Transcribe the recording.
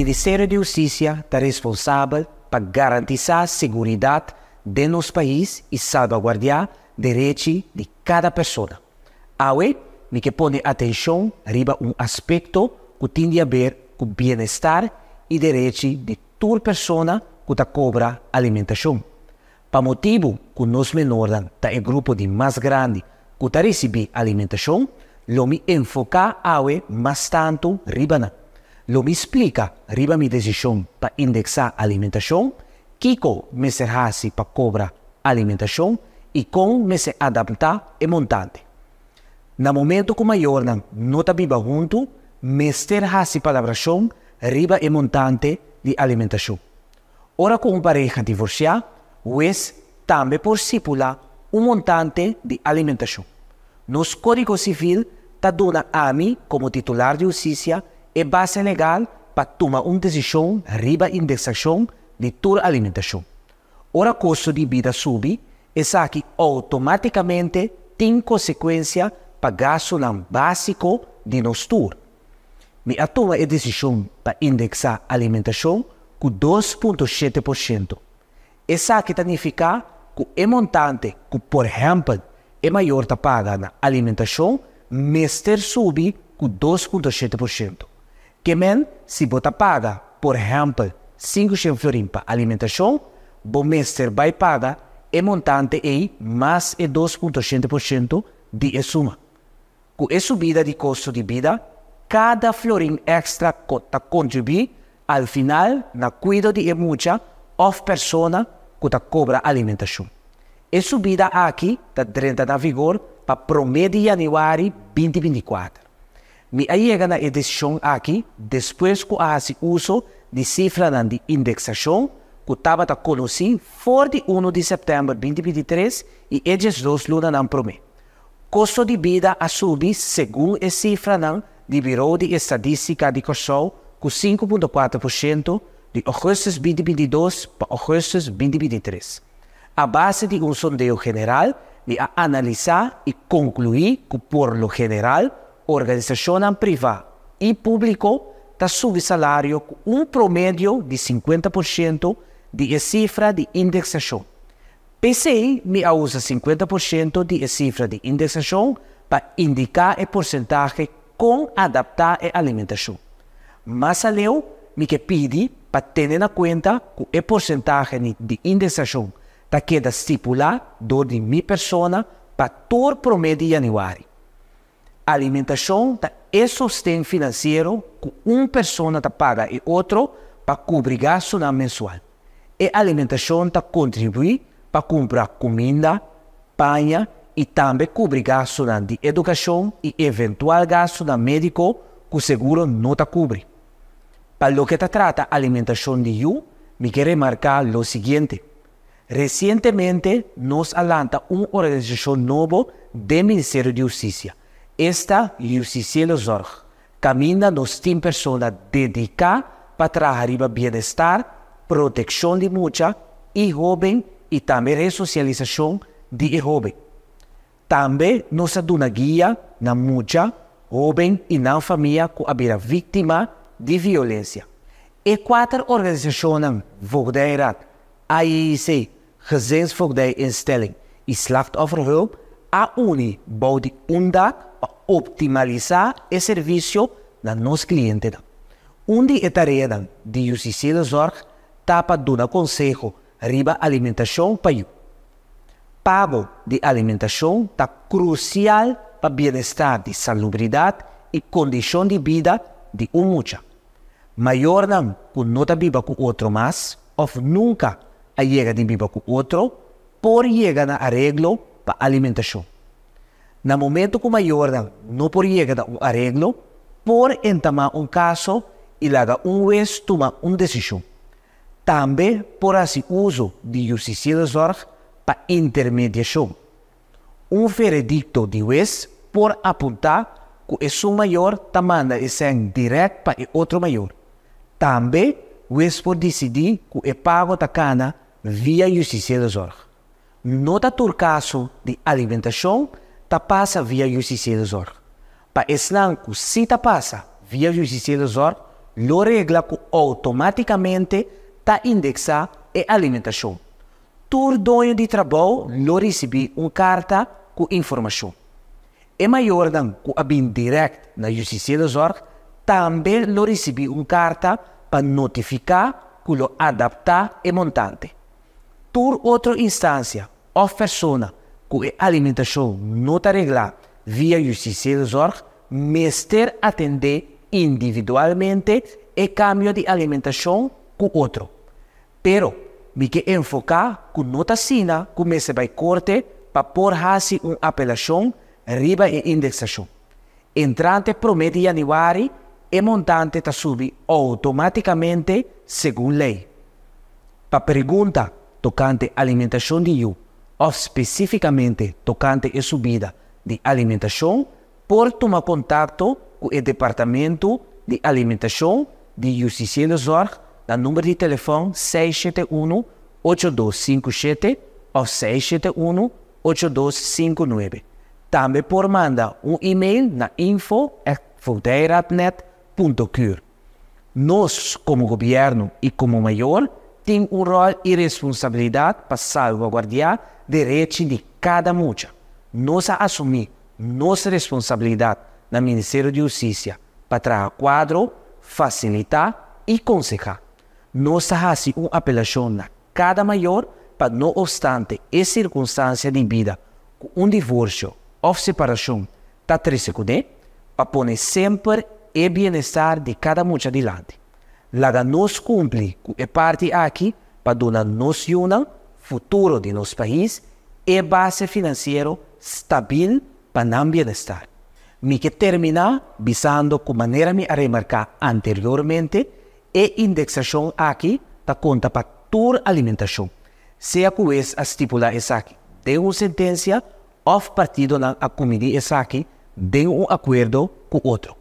Ministério da Justiça está responsável para garantir a segurança de nosso país e salvaguardar direitos de cada pessoa. Aue, me que põe atenção riba um aspecto que tem a ver com o bem-estar e direitos de toda pessoa que cobra alimentação. Para motivo que nos menor está o grupo de mais grande que recebe alimentação, lo me enfocar aue mais tanto riba na lo me explica riba mi decisão para indexar alimentação, Kiko me se hasi para cobrar alimentação e com me se adapta a montante. Na momento que maior não nota viva junto, me se hasi palabração riba e montante de alimentação. Ora com un pareja divorciada, o ex também por cipula um montante de alimentação. Nos Código Civil, está dona a mim, como titular de justiça, é base legal para tomar uma decisão riba a indexação de toda a alimentação. Ora, o custo de vida sube, essa aqui automaticamente tem consequência para gasto básico de nós todos. Me atua a decisão para indexar a alimentação com 2,7%. Essa aqui significa que o montante que, por exemplo, é maior pagar na alimentação, mas ter sube com 2,7%. Quemen, se você paga, por exemplo, 5 para alimentação, o mestre vai pagar e montante é mais de 2,80% de suma. Com a subida de custo de vida, cada florin extra conta contribui al final na cuida de muita of persona que ta cobra alimentação. E subida aqui tá da 30 na vigor para promedio de janeiro 2024. Mi allegada na edição aqui, depois que hace uso de cifra de indexação, que estava a conhecer, for de 1 de setembro de 2023 e esses dois luna não prome. Custo de vida a subir, segundo a cifra de biro de Estatística de Kosovo, com 5,4% de agosto 2022 para agosto 2023. A base de um sondeio general de analisar e concluir que, por lo general, organização privada e pública da subsalário com um promédio de 50% de cifra de indexação. PCI me usa 50% de cifra de indexação para indicar a porcentagem com adaptar a alimentação. Mas a lei me que pede para ter na conta que a porcentagem de indexação da queda estipular do de minha persona para todo promédio anuário. alimentación e sostén financiero que una persona tá paga y otro para cubrir gasto mensual. E alimentación tá contribuye para comprar comida, paña y también cubrir gasto de educación y eventual gasto médico que seguro no cubre. Para lo que te trata alimentación de you, me quiere marcar lo siguiente. Recientemente nos alanta una organización nueva del Ministerio de Justicia. Esta UCC Zorg. caminha nos tem pessoas dedicadas para trazer o bem-estar, proteção de mucha e jovem e também ressocialização de jovem. Também nos dá guia na mucha jovem e na família que haverá vítima de violência. E quatro organizações Voogdijraad, AIC, Instelling e Slachtofferhulp a uni bode, Undak optimizar el servicio de nuestros clientes. Una tarea de para dar un consejo riba alimentación para Pago de alimentación está crucial para el bienestar de salubridad y condición de vida de un mucha. Mayor dan que no viva con otro más, o nunca llega de vivir con otro, por llegar a arreglo para alimentación. Na momento que o mayor no podía um arreglo, por entamar um caso e haga un juez toma uma decisão. Também por assim uso de justiça de sorg para intermediação. Um veredicto de juiz por apontar que o un mayor tamanda es en direto para outro maior. Também También juez por decidir que o pago cana via justiça de sorg. Nota tu caso de alimentação tapasa via para Pa eslanco, si tapasa via Zor, lo regla que automaticamente ta indexa e alimentação. Tur dono de trabalho lo recebe um carta com informação. E maior dan que abin direto na Zor, também lo recebe um carta para notificar que lo adaptar e montante. Tur outra instância, ou persona alimentação nota regla via justiça UCC.org, mester atender individualmente e cambio de alimentação com outro. Pero, me que enfocar com nota sina, comece vai corte para por assim uma apelação riba e indexação. Entrante promete em anuário e montante tá automaticamente segundo lei. Para pergunta tocante alimentação de you especificamente tocante à subida de alimentação, por tomar contato com o Departamento de Alimentação de Justiça do Zor, no número de telefone 671-8257 ou 671-8259. Também por mandar um e-mail na info.fudeiratnet.cur. Nós, como governo e como maior, tem um rol e responsabilidade para salvaguardar direitos de cada mulher. Nós assumimos nossa responsabilidade no Ministério de Justiça para trazer quadro, facilitar e conseguir. Nós fazemos uma apelação a cada maior para, não obstante essa circunstância de vida, um divórcio ou separação está triste para pôr sempre o bem-estar de cada mulher de lado laga nos cumpre e parte aqui para dona nos unam futuro de nosso país e base financeira estável para não bem-estar. Me que terminar, visando com maneira me a remarcar anteriormente, e indexação aqui da conta para toda alimentação. Se a juez estipular essa aqui, de uma sentença, ou partido na a comida essa aqui, de um acordo com outro.